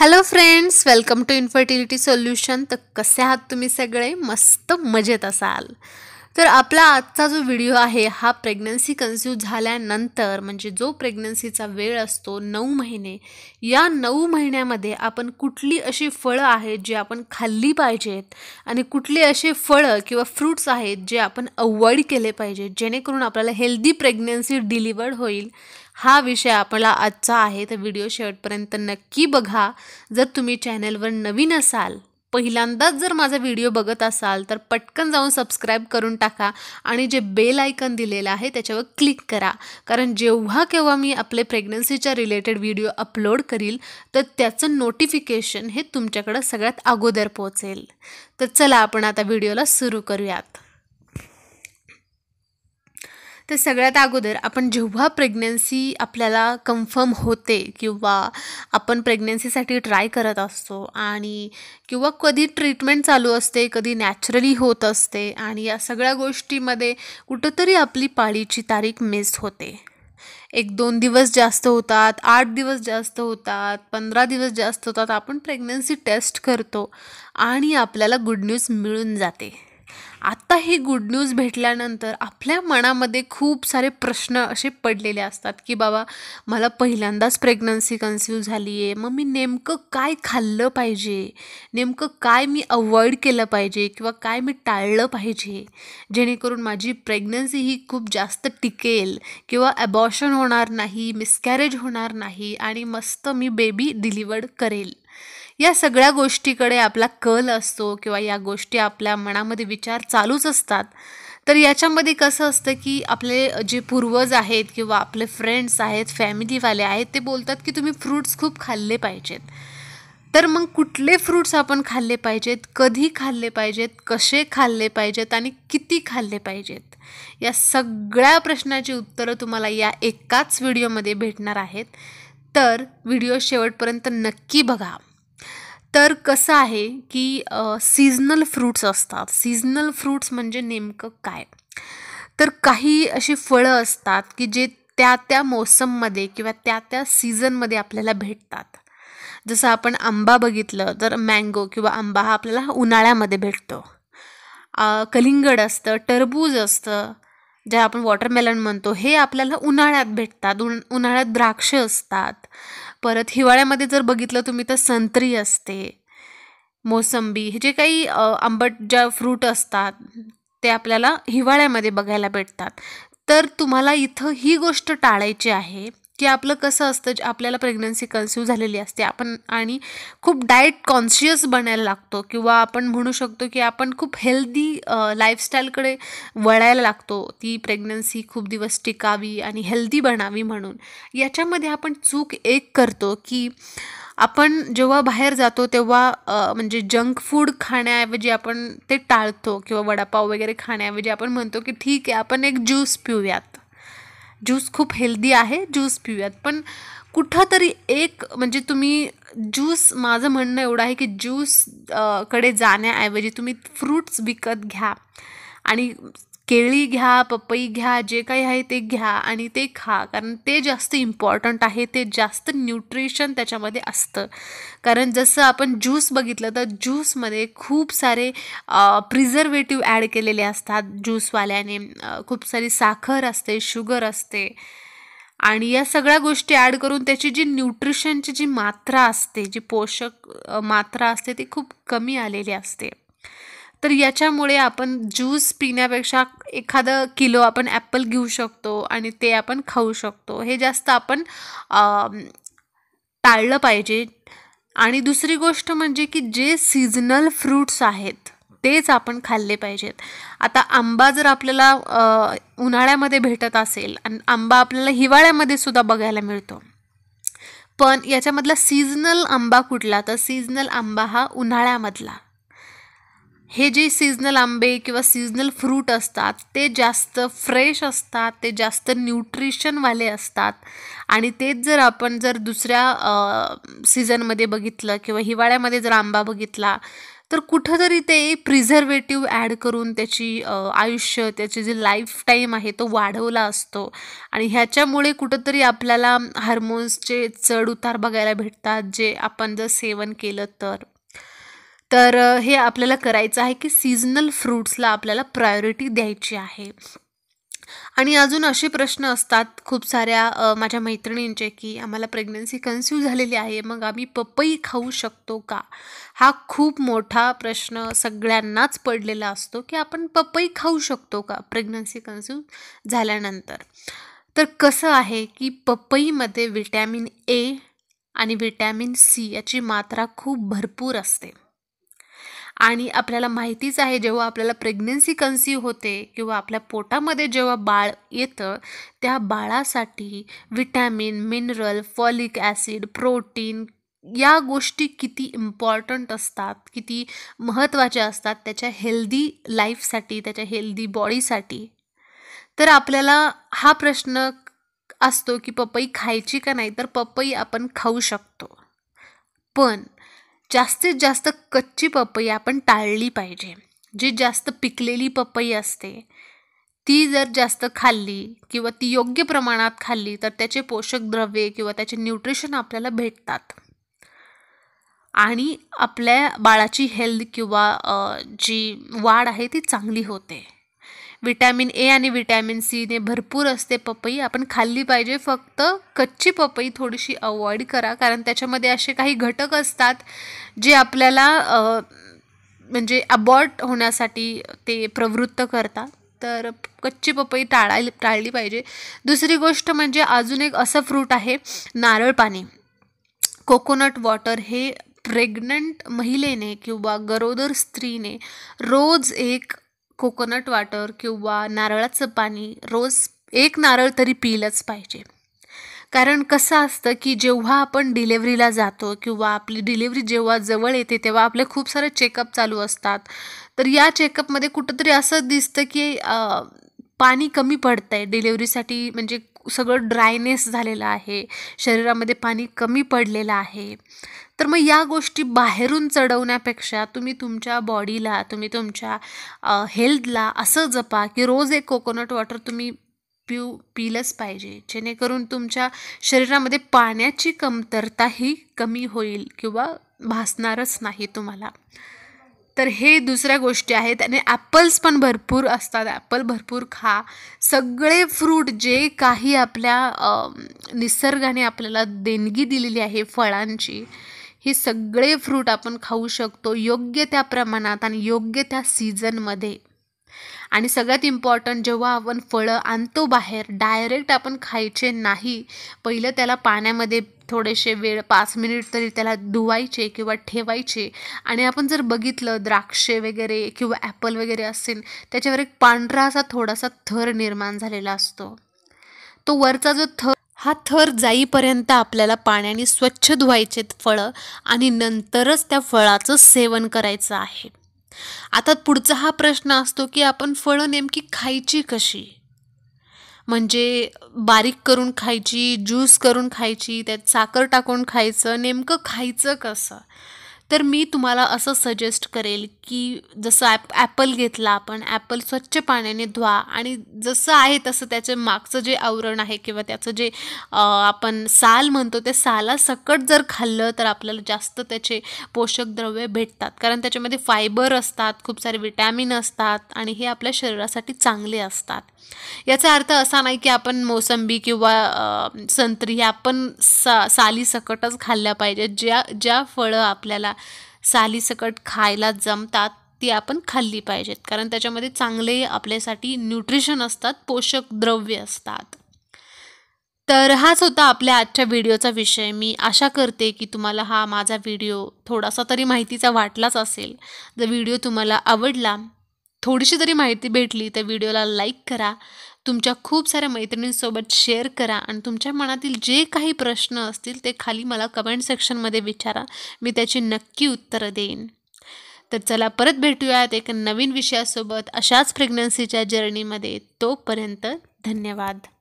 hello friends welcome to infertility solution तर कसे आहात तुम्ही सगळे मस्त मजेत असाल तर आपला आजचा जो व्हिडिओ आहे हा प्रेग्नन्सी कन्स्यूव झाल्यानंतर म्हणजे जो प्रेग्नन्सीचा वेळ असतो नऊ महिने या नऊ महिन्यामध्ये आपण कुठली अशी फळं आहेत जी आपण खाल्ली पाहिजेत आणि कुठली असे फळं किंवा फ्रूट्स आहेत जे आपण अवॉइड केले पाहिजेत जेणेकरून आपल्याला हेल्दी प्रेग्नन्सी डिलिवर्ड होईल हा विषय आपला आजचा आहे तर व्हिडिओ शेवटपर्यंत नक्की बघा जर तुम्ही चॅनलवर नवीन असाल पहिल्यांदाच जर माझा व्हिडिओ बघत असाल तर पटकन जाऊन सबस्क्राईब करून टाका आणि जे बेल आयकन दिलेलं आहे त्याच्यावर क्लिक करा कारण जेव्हा केव्हा मी आपले प्रेग्नन्सीच्या रिलेटेड व्हिडिओ अपलोड करील तर त्याचं नोटिफिकेशन हे तुमच्याकडं सगळ्यात अगोदर पोहोचेल तर चला आपण आता व्हिडिओला सुरू करूयात तर सगळ्यात अगोदर आपण जेव्हा प्रेग्नन्सी आपल्याला कन्फर्म होते किंवा आपण प्रेग्नन्सीसाठी ट्राय करत असतो आणि किंवा कधी ट्रीटमेंट चालू असते कधी नॅचरली होत असते आणि या सगळ्या गोष्टीमध्ये कुठंतरी आपली पाळीची तारीख मिस होते एक दोन दिवस जास्त होतात आठ दिवस जास्त होतात पंधरा दिवस जास्त होतात आपण प्रेग्नन्सी टेस्ट करतो आणि आपल्याला गुड न्यूज मिळून जाते आत्ता ही गुड न्यूज भेटल्यानंतर आपल्या मनामध्ये खूप सारे प्रश्न असे पडलेले असतात की बाबा मला पहिल्यांदाच प्रेग्नन्सी कन्स्यू झाली आहे मग मी नेमकं काय खाल्लं पाहिजे नेमकं काय मी अवॉइड केलं पाहिजे किंवा काय मी टाळलं पाहिजे जेणेकरून माझी प्रेग्नन्सी ही खूप जास्त टिकेल किंवा ॲबॉशन होणार नाही मिसकॅरेज होणार नाही आणि मस्त मी बेबी डिलिवर्ड करेल या सगळ्या गोष्टीकडे आपला कल असतो किंवा या गोष्टी आपल्या मनामध्ये विचार चालूच असतात तर याच्यामध्ये कसं असतं की आपले जे पूर्वज आहेत किंवा आपले फ्रेंड्स आहेत फॅमिलीवाले आहेत ते बोलतात की तुम्ही फ्रूट्स खूप खाल्ले पाहिजेत तर मग कुठले फ्रूट्स आपण खाल्ले पाहिजेत कधी खाल्ले पाहिजेत कसे खाल्ले पाहिजेत आणि किती खाल्ले पाहिजेत या सगळ्या प्रश्नाची उत्तरं तुम्हाला या एकाच व्हिडिओमध्ये भेटणार आहेत तर व्हिडिओ शेवटपर्यंत नक्की बघा तर कसं आहे की सीजनल फ्रूट्स असतात सीजनल फ्रूट्स म्हणजे नेमकं काय तर काही अशी फळं असतात की जे त्या त्या मोसममध्ये किंवा त्या त्या सीझनमध्ये आपल्याला भेटतात जसं आपण आंबा बघितलं तर मँगो किंवा आंबा हा आपल्याला उन्हाळ्यामध्ये भेटतो कलिंगड असतं टरबूज असतं जे आपण वॉटरमेलन म्हणतो हे आपल्याला उन्हाळ्यात भेटतात उन उन्हाळ्यात द्राक्ष असतात परत हिवाळ्यामध्ये जर बघितलं तुम्ही तर संत्री असते मोसंबी हे जे काही आंबट ज्या फ्रूट असतात ते आपल्याला हिवाळ्यामध्ये बघायला भेटतात तर तुम्हाला इथं ही गोष्ट टाळायची आहे की आपलं कसं असतं आपल्याला प्रेग्नन्सी कन्स्यू झालेली असते आपण आणि खूप डाएट कॉन्शियस बनायला लागतो किंवा आपण म्हणू शकतो की आपण खूप हेल्दी लाईफस्टाईलकडे वळायला लागतो ती प्रेग्नन्सी खूप दिवस टिकावी आणि हेल्दी बनावी म्हणून याच्यामध्ये आपण चूक एक करतो की आपण जेव्हा बाहेर जातो तेव्हा म्हणजे जंक फूड खाण्याऐवजी आपण ते टाळतो किंवा वडापाव वगैरे खाण्याऐवजी आपण म्हणतो की ठीक आहे आपण एक ज्यूस पिऊयात ज्यूस खूप हेल्दी आहे ज्यूस पिऊयात पण कुठंतरी एक म्हणजे तुम्ही ज्यूस माझं म्हणणं एवढं आहे की ज्यूस कडे जाण्याऐवजी तुम्ही फ्रूट्स विकत घ्या आणि केळी घ्या पपई घ्या जे काही आहे ते घ्या आणि ते खा कारण ते जास्त इम्पॉर्टंट आहे ते जास्त न्यूट्रिशन त्याच्यामध्ये असतं कारण जसं आपण ज्यूस बघितलं तर ज्यूसमध्ये खूप सारे प्रिझर्वेटिव्ह ॲड केलेले असतात ज्यूसवाल्याने खूप सारी साखर असते शुगर असते आणि या सगळ्या गोष्टी ॲड करून त्याची जी न्यूट्रिशनची जी मात्रा असते जी पोषक मात्रा असते ती खूप कमी आलेली असते तर याच्यामुळे आपण ज्यूस पिण्यापेक्षा एखादं किलो आपण ॲपल घेऊ शकतो आणि ते आपण खाऊ शकतो हे जास्त आपण टाळलं पाहिजे आणि दुसरी गोष्ट म्हणजे की जे सीजनल फ्रूट्स आहेत तेच आपण खाल्ले पाहिजेत आता आंबा जर आपल्याला उन्हाळ्यामध्ये भेटत असेल आणि आंबा आपल्याला हिवाळ्यामध्ये सुद्धा बघायला मिळतो पण याच्यामधला सीझनल आंबा कुठला तर सीझनल आंबा हा उन्हाळ्यामधला हे जे सीजनल आंबे किंवा सीजनल फ्रूट असतात ते जास्त फ्रेश असतात ते जास्त न्यूट्रिशनवाले असतात आणि तेच जर आपण जर दुसऱ्या सीझनमध्ये बघितलं किंवा हिवाळ्यामध्ये जर आंबा बघितला तर कुठंतरी ते प्रिझर्वेटिव्ह ॲड करून त्याची आयुष्य त्याची जी लाईफ टाईम आहे तो वाढवला असतो आणि ह्याच्यामुळे कुठंतरी आपल्याला हार्मोन्सचे चढ उतार बघायला भेटतात जे आपण जर सेवन केलं तर तर हे आपल्याला करायचं आहे की सीजनल फ्रूट्सला आपल्याला प्रायोरिटी द्यायची आहे आणि अजून असे प्रश्न असतात खूप साऱ्या माझ्या मैत्रिणींचे की आम्हाला प्रेग्नन्सी कन्स्यू झालेली आहे मग आम्ही पपई खाऊ शकतो का हा खूप मोठा प्रश्न सगळ्यांनाच पडलेला असतो की आपण पपई खाऊ शकतो का प्रेग्नन्सी कन्स्यू झाल्यानंतर तर कसं आहे की पपईमध्ये व्हिटॅमिन ए आणि व्हिटॅमिन सी याची मात्रा खूप भरपूर असते आणि आपल्याला माहितीच आहे जेव्हा आपल्याला प्रेग्नन्सी कन्सिव्ह होते किंवा आपल्या पोटामध्ये जेव्हा बाळ येतं त्या बाळासाठी vitamin mineral folic acid protein या गोष्टी किती इम्पॉर्टंट असतात किती महत्त्वाच्या असतात त्याच्या हेल्दी लाईफसाठी त्याच्या हेल्दी बॉडीसाठी तर आपल्याला हा प्रश्न असतो की पपई खायची का नाही तर पपई आपण खाऊ शकतो पण जास्तीत जास्त कच्ची पपई आपण टाळली पाहिजे जी जास्त पिकलेली पपई असते ती जर जास्त खाल्ली किंवा ती योग्य प्रमाणात खाल्ली तर त्याचे पोषक द्रव्ये किंवा त्याचे न्यूट्रिशन आपल्याला भेटतात आणि आपल्या बाळाची हेल्थ किंवा जी वाढ आहे ती चांगली होते विटॅमिन ए आणि विटॅमिन सीने भरपूर असते पपई आपण खाल्ली पाहिजे फक्त कच्ची पपई थोडीशी अवॉइड करा कारण त्याच्यामध्ये असे काही घटक असतात जे आपल्याला म्हणजे अबॉर्ट होण्यासाठी ते प्रवृत्त करतात तर कच्ची पपई टाळायला टाळली पाहिजे दुसरी गोष्ट म्हणजे अजून एक असं फ्रूट आहे नारळ पाणी कोकोनट वॉटर हे प्रेग्नंट महिलेने किंवा गरोदर स्त्रीने रोज एक कोकोनट वॉटर किंवा नारळाचं पाणी रोज एक नारळ तरी पिलंच पाहिजे कारण कसं असतं की जेव्हा आपण डिलेवरीला जातो किंवा आपली डिलेवरी जेव्हा जवळ येते तेव्हा आपले खूप सारे चेकअप चालू असतात तर या चेकअपमध्ये कुठंतरी असं दिसतं की पाणी कमी पडतं आहे डिलेवरीसाठी म्हणजे सगळं ड्रायनेस झालेलं आहे शरीरामध्ये पाणी कमी पडलेलं आहे तर मग या गोष्टी बाहेरून चढवण्यापेक्षा तुम्ही तुमच्या बॉडीला तुम्ही तुमच्या हेल्थला असं जपा की रोज एक कोकोनट वॉटर तुम्ही पिऊ पिलंच पाहिजे जेणेकरून तुमच्या शरीरामध्ये पाण्याची कमतरताही कमी होईल किंवा भासणारच नाही तुम्हाला तर हे दुसऱ्या गोष्टी आहेत आणि ॲपल्स पण भरपूर असतात ॲपल भरपूर खा सगळे फ्रूट जे काही आपल्या निसर्गाने आपल्याला देणगी दिलेली आहे फळांची हे सगळे फ्रूट आपण खाऊ शकतो योग्य त्या प्रमाणात आणि योग्य त्या सीझनमध्ये आणि सगळ्यात इम्पॉर्टंट जेव्हा आपण फळं आणतो बाहेर डायरेक्ट आपण खायचे नाही पहिलं त्याला पाण्यामध्ये थोडेसे वेळ पाच मिनिट तरी त्याला धुवायचे किंवा ठेवायचे आणि आपण जर बघितलं द्राक्षे वगैरे किंवा ॲपल वगैरे असेल त्याच्यावर एक पांढरा असा थोडासा थर निर्माण झालेला असतो तो वरचा जो थर हा थर जाईपर्यंत आपल्याला पाण्याने स्वच्छ धुवायचे फळं आणि नंतरच त्या फळाचं सेवन करायचं आहे आता पुढचा हा प्रश्न असतो की आपण फळं नेमकी खायची कशी म्हणजे बारीक करून खायची ज्यूस करून खायची त्यात साखर टाकून खायचं नेमकं खायचं कसं तर मी तुम्हाला असं सजेस्ट करेल की जसं ॲप ॲपल घेतला आपण ॲपल स्वच्छ पाण्याने धुवा आणि जसं आहे तसं त्याचे मागचं जे आवरण आहे किंवा त्याचं जे आपण साल म्हणतो ते साला सकट जर खाल्लं तर आपल्याला जास्त त्याचे पोषक द्रव्य भेटतात कारण त्याच्यामध्ये फायबर असतात खूप सारे विटॅमिन असतात आणि हे आपल्या शरीरासाठी चांगले असतात याचा अर्थ असा नाही की आपण मोसंबी किंवा संत्री ह्या आपण सा साली सकटच खाल्ल्या पाहिजेत ज्या ज्या फळं आपल्याला सालीसकट खायला जमतात ती आपण खाल्ली पाहिजेत कारण त्याच्यामध्ये चांगले आपल्यासाठी न्यूट्रिशन असतात पोषक द्रव्य असतात तर हाच होता आपल्या आजच्या व्हिडिओचा विषय मी आशा करते की तुम्हाला हा माझा व्हिडिओ थोडासा तरी माहितीचा वाटलाच असेल जर व्हिडिओ तुम्हाला आवडला थोडीशी तरी माहिती भेटली तर व्हिडिओला लाईक करा तुमच्या खूप साऱ्या मैत्रिणींसोबत शेअर करा आणि तुमच्या मनातील जे काही प्रश्न असतील ते खाली मला कमेंट सेक्शनमध्ये विचारा मी त्याची नक्की उत्तरं देईन तर चला परत भेटूयात एका नवीन विषयासोबत अशाच प्रेग्नन्सीच्या जर्नीमध्ये तोपर्यंत धन्यवाद